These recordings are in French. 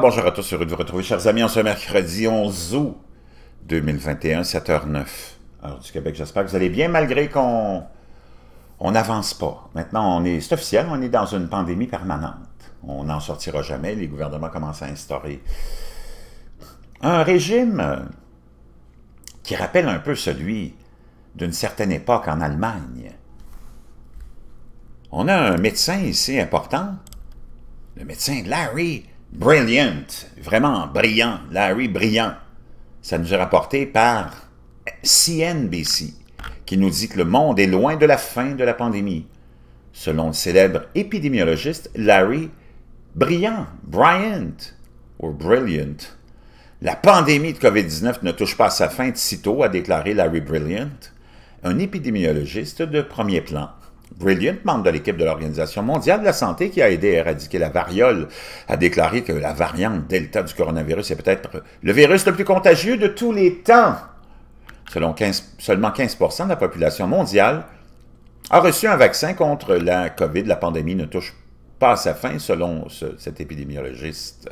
bonjour à tous, heureux de vous retrouver, chers amis, en ce mercredi 11 août 2021, 7h09. Alors, du Québec, j'espère que vous allez bien, malgré qu'on on n'avance pas. Maintenant, on est, c'est officiel, on est dans une pandémie permanente. On n'en sortira jamais, les gouvernements commencent à instaurer un régime qui rappelle un peu celui d'une certaine époque en Allemagne. On a un médecin ici important, le médecin Larry Brilliant, vraiment brillant, Larry Brillant. Ça nous est rapporté par CNBC, qui nous dit que le monde est loin de la fin de la pandémie, selon le célèbre épidémiologiste Larry Brillant, Bryant, ou Brilliant. La pandémie de COVID-19 ne touche pas à sa fin de sitôt, a déclaré Larry Brilliant, un épidémiologiste de premier plan. Brilliant, membre de l'équipe de l'Organisation mondiale de la santé qui a aidé à éradiquer la variole, a déclaré que la variante Delta du coronavirus est peut-être le virus le plus contagieux de tous les temps. Selon seulement 15 de la population mondiale a reçu un vaccin contre la COVID. La pandémie ne touche pas à sa fin, selon cet épidémiologiste.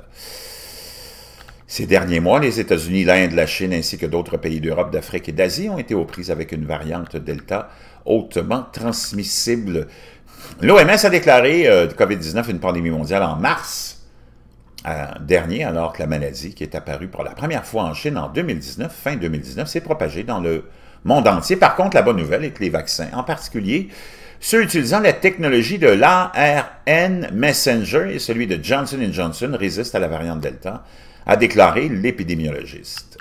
Ces derniers mois, les États-Unis, l'Inde, la Chine ainsi que d'autres pays d'Europe, d'Afrique et d'Asie ont été aux prises avec une variante Delta hautement transmissible. L'OMS a déclaré euh, COVID-19 une pandémie mondiale en mars euh, dernier, alors que la maladie, qui est apparue pour la première fois en Chine en 2019, fin 2019, s'est propagée dans le monde entier. Par contre, la bonne nouvelle est que les vaccins, en particulier ceux utilisant la technologie de l'ARN Messenger et celui de Johnson Johnson résistent à la variante Delta, a déclaré l'épidémiologiste.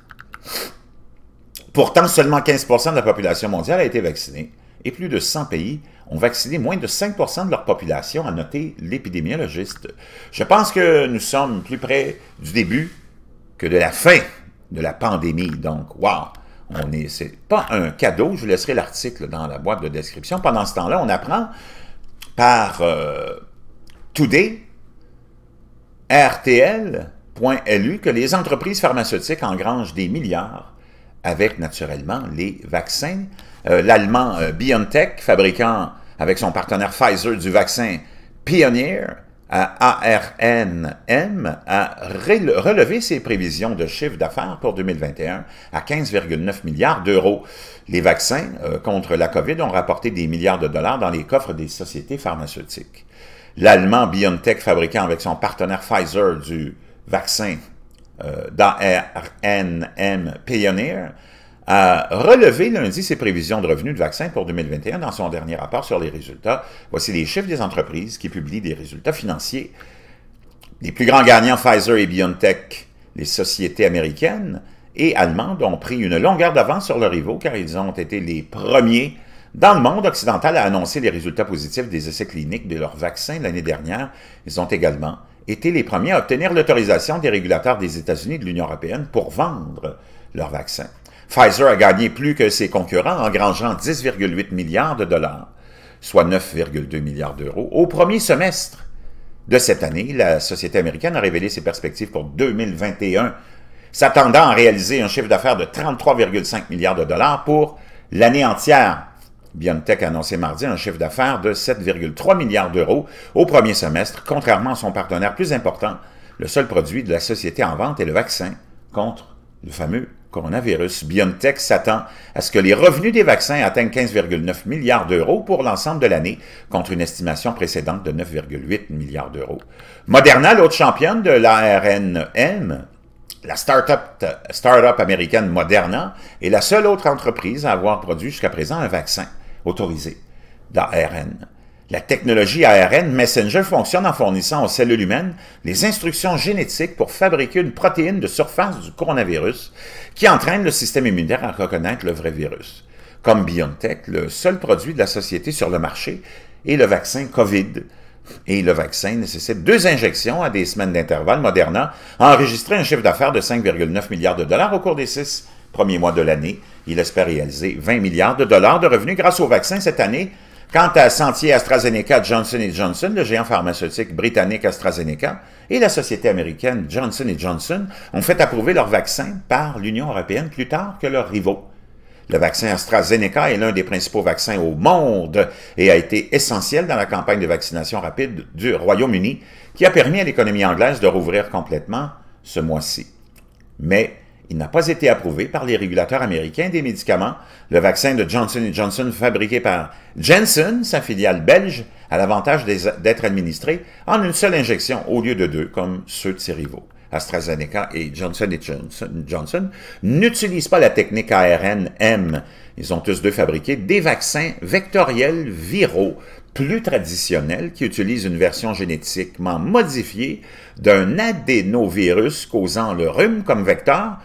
Pourtant, seulement 15 de la population mondiale a été vaccinée et plus de 100 pays ont vacciné moins de 5 de leur population, a noté l'épidémiologiste. Je pense que nous sommes plus près du début que de la fin de la pandémie. Donc, wow! on est, c'est pas un cadeau, je vous laisserai l'article dans la boîte de description. Pendant ce temps-là, on apprend par euh, Today, RTL.lu que les entreprises pharmaceutiques engrangent des milliards avec naturellement les vaccins. Euh, l'allemand euh, BioNTech, fabricant avec son partenaire Pfizer du vaccin Pioneer, ARNM a relevé ses prévisions de chiffre d'affaires pour 2021 à 15,9 milliards d'euros. Les vaccins euh, contre la COVID ont rapporté des milliards de dollars dans les coffres des sociétés pharmaceutiques. L'allemand BioNTech, fabricant avec son partenaire Pfizer du vaccin euh, d'ARNM Pioneer, a relevé lundi ses prévisions de revenus de vaccins pour 2021 dans son dernier rapport sur les résultats. Voici les chiffres des entreprises qui publient des résultats financiers. Les plus grands gagnants, Pfizer et BioNTech, les sociétés américaines et allemandes, ont pris une longueur d'avance sur leurs rivaux car ils ont été les premiers dans le monde occidental à annoncer les résultats positifs des essais cliniques de leurs vaccins l'année dernière. Ils ont également été les premiers à obtenir l'autorisation des régulateurs des États-Unis et de l'Union européenne pour vendre leur vaccin. Pfizer a gagné plus que ses concurrents en grangeant 10,8 milliards de dollars, soit 9,2 milliards d'euros, au premier semestre de cette année. La société américaine a révélé ses perspectives pour 2021, s'attendant à réaliser un chiffre d'affaires de 33,5 milliards de dollars pour l'année entière. BioNTech a annoncé mardi un chiffre d'affaires de 7,3 milliards d'euros au premier semestre, contrairement à son partenaire plus important. Le seul produit de la société en vente est le vaccin contre le fameux coronavirus. BioNTech s'attend à ce que les revenus des vaccins atteignent 15,9 milliards d'euros pour l'ensemble de l'année, contre une estimation précédente de 9,8 milliards d'euros. Moderna, l'autre championne de l'ARNM, la start-up américaine Moderna est la seule autre entreprise à avoir produit jusqu'à présent un vaccin autorisé d'ARN. La technologie ARN Messenger fonctionne en fournissant aux cellules humaines les instructions génétiques pour fabriquer une protéine de surface du coronavirus qui entraîne le système immunitaire à reconnaître le vrai virus. Comme BioNTech, le seul produit de la société sur le marché est le vaccin COVID. Et le vaccin nécessite deux injections à des semaines d'intervalle. Moderna a enregistré un chiffre d'affaires de 5,9 milliards de dollars au cours des six premiers mois de l'année. Il espère réaliser 20 milliards de dollars de revenus grâce au vaccin cette année Quant à Sentier AstraZeneca, Johnson Johnson, le géant pharmaceutique britannique AstraZeneca et la société américaine Johnson Johnson ont fait approuver leur vaccin par l'Union européenne plus tard que leurs rivaux. Le vaccin AstraZeneca est l'un des principaux vaccins au monde et a été essentiel dans la campagne de vaccination rapide du Royaume-Uni qui a permis à l'économie anglaise de rouvrir complètement ce mois-ci. Mais il n'a pas été approuvé par les régulateurs américains des médicaments. Le vaccin de Johnson Johnson fabriqué par Janssen, sa filiale belge, a l'avantage d'être administré en une seule injection au lieu de deux, comme ceux de ses rivaux. AstraZeneca et Johnson Johnson, n'utilisent pas la technique ARNm. Ils ont tous deux fabriqué des vaccins vectoriels viraux plus traditionnels qui utilisent une version génétiquement modifiée d'un adénovirus causant le rhume comme vecteur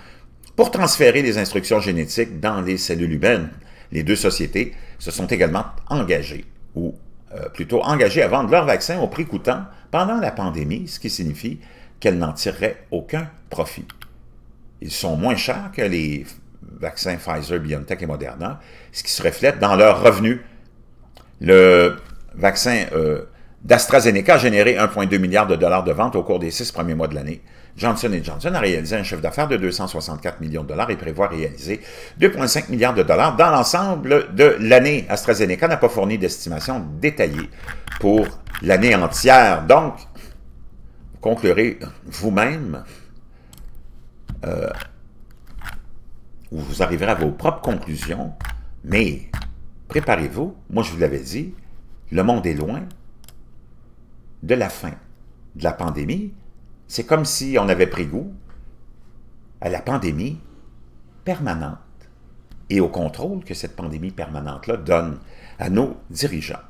pour transférer les instructions génétiques dans les cellules humaines. Les deux sociétés se sont également engagées, ou euh, plutôt engagées à vendre leur vaccin au prix coûtant pendant la pandémie, ce qui signifie qu'elles n'en tireraient aucun profit. Ils sont moins chers que les vaccins Pfizer, BioNTech et Moderna, ce qui se reflète dans leurs revenus. Le vaccin euh, d'AstraZeneca a généré 1,2 milliard de dollars de ventes au cours des six premiers mois de l'année, Johnson Johnson a réalisé un chiffre d'affaires de 264 millions de dollars et prévoit réaliser 2,5 milliards de dollars dans l'ensemble de l'année. AstraZeneca n'a pas fourni d'estimation détaillée pour l'année entière. Donc, vous conclurez vous-même euh, ou vous arriverez à vos propres conclusions, mais préparez-vous. Moi, je vous l'avais dit, le monde est loin de la fin de la pandémie, c'est comme si on avait pris goût à la pandémie permanente et au contrôle que cette pandémie permanente-là donne à nos dirigeants.